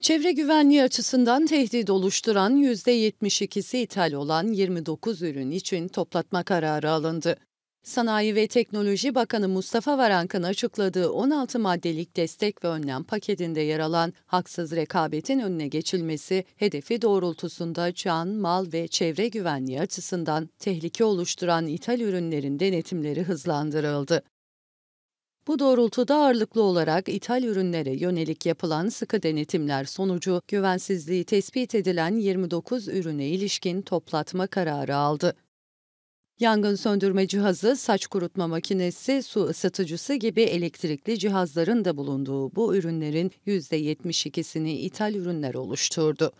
Çevre güvenliği açısından tehdit oluşturan %72'si ithal olan 29 ürün için toplatma kararı alındı. Sanayi ve Teknoloji Bakanı Mustafa Varank'ın açıkladığı 16 maddelik destek ve önlem paketinde yer alan haksız rekabetin önüne geçilmesi hedefi doğrultusunda can, mal ve çevre güvenliği açısından tehlike oluşturan ithal ürünlerin denetimleri hızlandırıldı. Bu doğrultuda ağırlıklı olarak ithal ürünlere yönelik yapılan sıkı denetimler sonucu güvensizliği tespit edilen 29 ürüne ilişkin toplatma kararı aldı. Yangın söndürme cihazı, saç kurutma makinesi, su ısıtıcısı gibi elektrikli cihazların da bulunduğu bu ürünlerin %72'sini ithal ürünler oluşturdu.